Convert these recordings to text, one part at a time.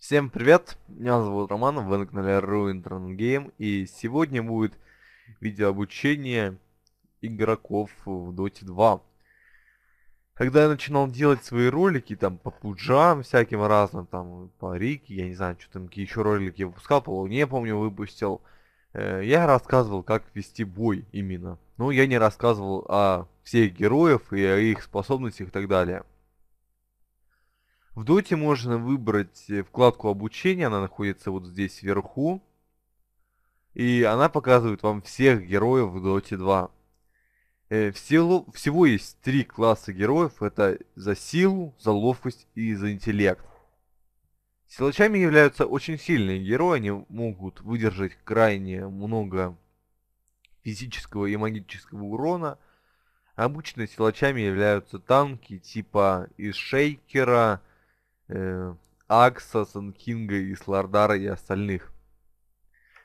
Всем привет, меня зовут Роман, вы на канале Ruin Game, и сегодня будет видеообучение игроков в Dota 2. Когда я начинал делать свои ролики, там, по пуджам всяким разным, там, по Рике, я не знаю, что там, какие еще ролики я выпускал, по Луне, помню, выпустил, э, я рассказывал, как вести бой именно. Но ну, я не рассказывал о всех героев и о их способностях и так далее. В доте можно выбрать э, вкладку обучения, она находится вот здесь вверху. И она показывает вам всех героев в доте 2. Э, всего, всего есть три класса героев. Это за силу, за ловкость и за интеллект. Силачами являются очень сильные герои. Они могут выдержать крайне много физического и магического урона. Обычно силачами являются танки типа из шейкера, э, Акса, Санкинга и Слардара и остальных.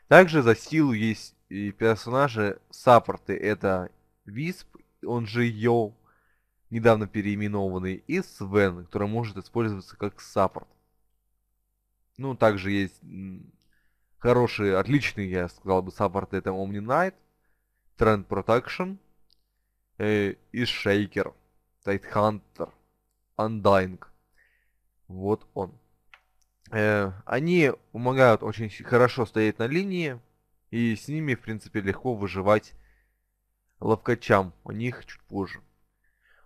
Также за силу есть и персонажи саппорты. Это Висп, он же Йо, недавно переименованный, и Свен, который может использоваться как саппорт. Ну, также есть хорошие, отличные, я сказал бы, саппорты. Это Omni Knight, Trend Protection э, и Shaker, Тайтхантер, Undying. Вот он. Э, они помогают очень хорошо стоять на линии, и с ними, в принципе, легко выживать ловкачам. У них чуть позже.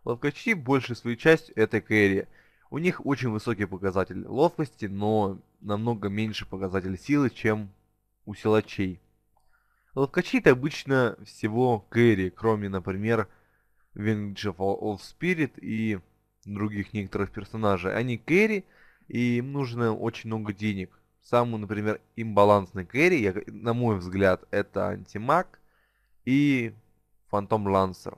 Ловкачи, большей свою часть это кэрри. У них очень высокий показатель ловкости, но намного меньше показатель силы, чем у силачей. Ловкачи это обычно всего кэрри, кроме, например, Winged of All Spirit и других некоторых персонажей. Они а кэри, и им нужно очень много денег. Самый, например, имбалансный кэри, я, на мой взгляд, это антимаг и фантом лансер.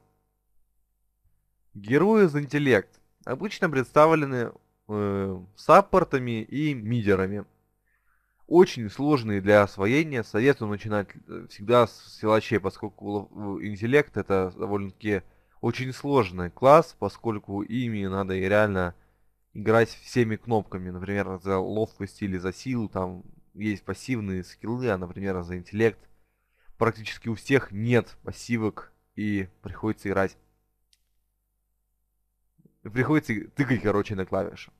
Герои из интеллект обычно представлены э, саппортами и мидерами. Очень сложные для освоения, советую начинать э, всегда с силачей, поскольку э, интеллект это довольно-таки очень сложный класс, поскольку ими надо и реально играть всеми кнопками, например, за ловкость или за силу, там есть пассивные скиллы, а, например, за интеллект практически у всех нет пассивок и приходится играть. Приходится тыкать, короче, на клавиши.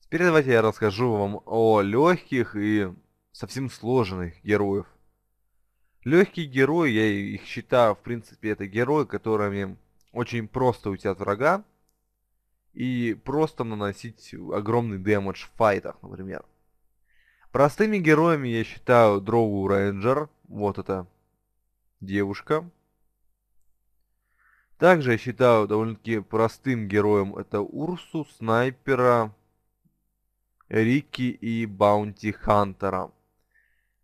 Теперь давайте я расскажу вам о легких и совсем сложных героев. Легкие герои, я их считаю, в принципе, это герои, которыми очень просто уйти от врага и просто наносить огромный дэмэдж в файтах, например. Простыми героями я считаю Дрогу Рейнджер, вот это девушка. Также я считаю довольно-таки простым героем это Урсу, Снайпера, Рики и Баунти Хантера.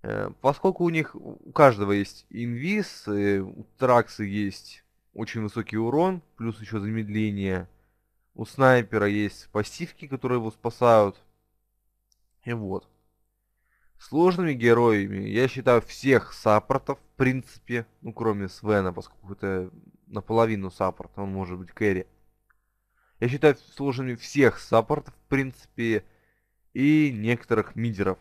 Э, поскольку у них у каждого есть инвиз, э, у Тракса есть очень высокий урон, плюс еще замедление. У снайпера есть пассивки, которые его спасают. И вот. Сложными героями я считаю всех саппортов, в принципе, ну кроме Свена, поскольку это наполовину саппорт, он может быть кэри. Я считаю сложными всех саппортов, в принципе, и некоторых мидеров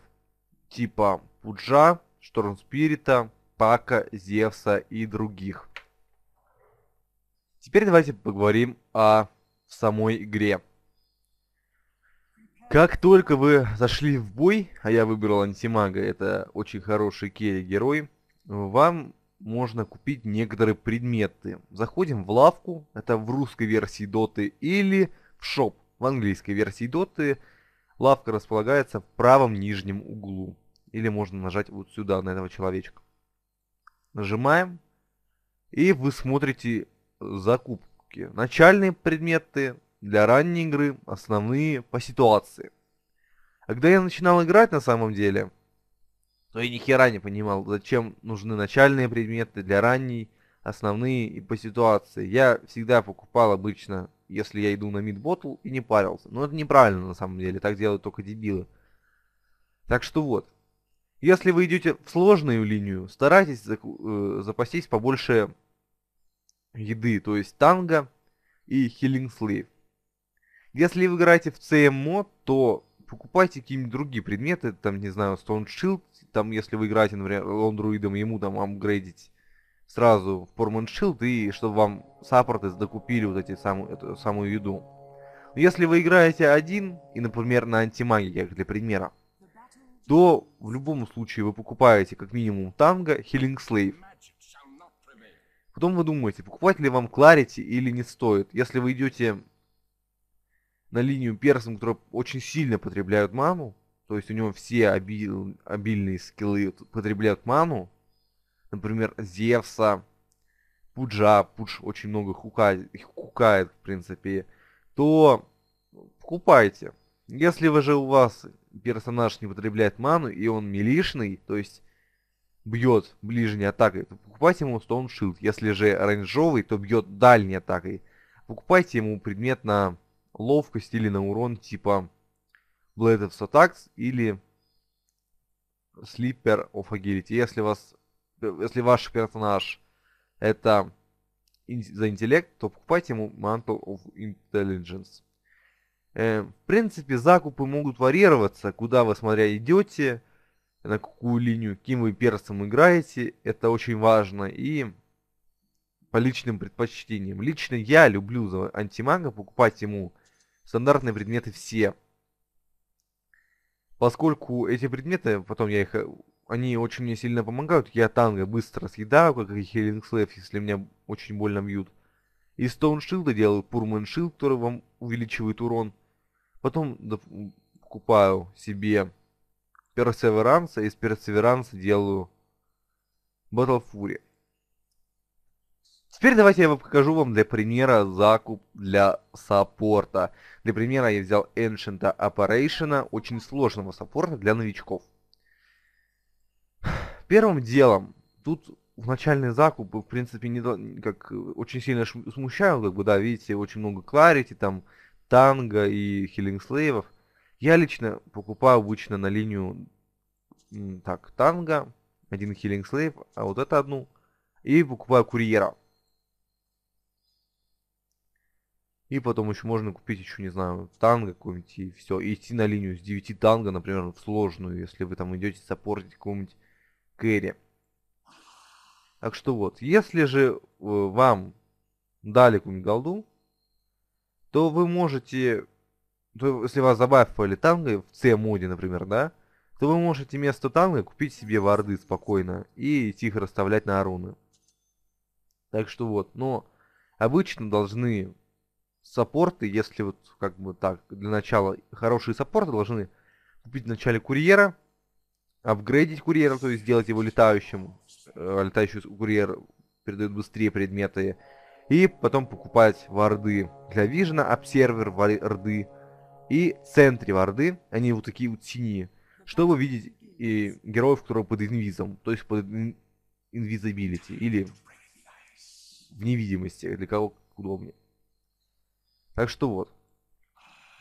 типа Пуджа, Штормспирита, Пака, Зевса и других. Теперь давайте поговорим о самой игре. Как только вы зашли в бой, а я выбрал антимага, это очень хороший керри-герой, вам можно купить некоторые предметы. Заходим в лавку, это в русской версии доты, или в шоп, в английской версии доты, Лавка располагается в правом нижнем углу. Или можно нажать вот сюда, на этого человечка. Нажимаем. И вы смотрите закупки. Начальные предметы для ранней игры, основные по ситуации. А когда я начинал играть на самом деле, то я ни хера не понимал, зачем нужны начальные предметы для ранней, основные и по ситуации. Я всегда покупал обычно если я иду на мид-боттл и не парился. Но это неправильно на самом деле, так делают только дебилы. Так что вот. Если вы идете в сложную линию, старайтесь э, запастись побольше еды, то есть танго и хилинг slave. Если вы играете в CM мод, то покупайте какие-нибудь другие предметы, там, не знаю, Stone Shield, там, если вы играете, например, лондруидом, ему там апгрейдить сразу Фурманшилд, и чтобы вам саппорты докупили вот эти самую эту самую еду. Но если вы играете один, и, например, на антимагиях, для примера, то в любом случае вы покупаете как минимум танго Healing Slave. Потом вы думаете, покупать ли вам Clarity или не стоит. Если вы идете на линию персом, который очень сильно потребляют ману, то есть у него все обиль, обильные скиллы потребляют ману, например, Зевса, Пуджа, Пудж очень много хука, их кукает, в принципе, то покупайте. Если вы же у вас персонаж не потребляет ману, и он милишный, то есть бьет ближней атакой, то покупайте ему Stone Shield. Если же оранжевый, то бьет дальней атакой. Покупайте ему предмет на ловкость или на урон типа Blade of Attacks или Sleeper of Agility. Если у вас если ваш персонаж это за интеллект, то покупайте ему Mantle of Intelligence. Э, в принципе, закупы могут варьироваться, куда вы смотря идете, на какую линию, каким вы персом играете, это очень важно, и по личным предпочтениям. Лично я люблю за антимага покупать ему стандартные предметы все, поскольку эти предметы, потом я их э, они очень мне сильно помогают. Я танго быстро съедаю, как и Healing Slave, если меня очень больно бьют. Из Стоуншилда делаю Пурмен Shield, который вам увеличивает урон. Потом доп... покупаю себе Персеверанса, из Персеверанса делаю Battle Fury. Теперь давайте я покажу вам для примера закуп для саппорта. Для примера я взял Ancient Apparition, очень сложного саппорта для новичков. Первым делом, тут в начальный закуп, в принципе, не, как, э, очень сильно смущаю, как бы, да, видите, очень много Кларити, там, Танго и хилинг слейвов. Я лично покупаю обычно на линию, так, Танго, один хилинг слейв, а вот это одну, и покупаю Курьера. И потом еще можно купить еще, не знаю, танго какой-нибудь и все. И идти на линию с 9 танго, например, в сложную, если вы там идете саппортить какого-нибудь carry. Так что вот, если же э, вам дали кунгалду, то вы можете, то если вас забафили танго в C-моде, например, да, то вы можете вместо танго купить себе варды спокойно и тихо расставлять на руны. Так что вот, но обычно должны саппорты, если вот как бы так, для начала, хорошие саппорты должны купить в начале курьера, апгрейдить курьера, то есть сделать его летающим. Э, летающий курьер передает быстрее предметы. И потом покупать варды для Вижена, обсервер варды. И в центре варды, они вот такие вот синие, чтобы видеть и героев, которые под инвизом, то есть под инвизабилити или в невидимости, для кого удобнее. Так что вот.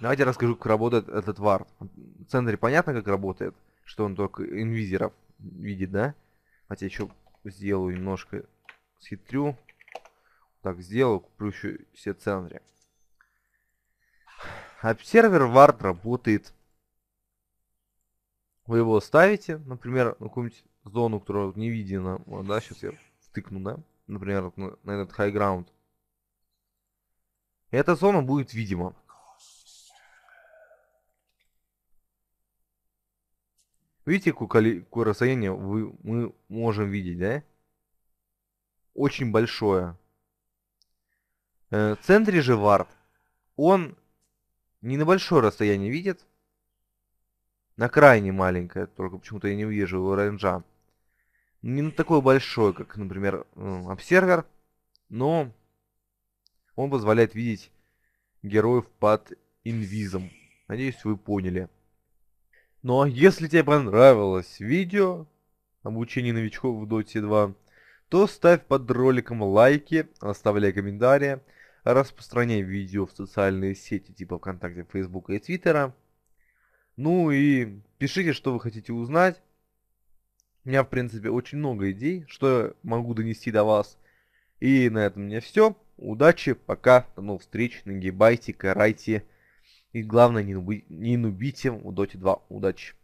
Давайте расскажу, как работает этот вард. В центре понятно, как работает что он только инвизеров видит, да? Хотя еще сделаю немножко, схитрю. Так, сделаю, куплю еще все центры. Обсервер вард работает. Вы его ставите, например, на какую-нибудь зону, которая не видена. Вот, да, сейчас я втыкну, да? Например, на, на этот хайграунд. Эта зона будет видима. Видите, какое расстояние вы, мы можем видеть, да? Очень большое. Э, в центре же вард. Он не на большое расстояние видит. На крайне маленькое, только почему-то я не увижу его рейнджа. Не на такое большое, как, например, э, обсервер, но он позволяет видеть героев под инвизом. Надеюсь, вы поняли. Ну а если тебе понравилось видео обучение новичков в Dota 2, то ставь под роликом лайки, оставляй комментарии, распространяй видео в социальные сети типа ВКонтакте, Фейсбука и Твиттера. Ну и пишите, что вы хотите узнать. У меня, в принципе, очень много идей, что я могу донести до вас. И на этом у меня все. Удачи, пока, до новых встреч, нагибайте, карайте. И главное, не, нубить, не нубить им в Dota 2. Удачи!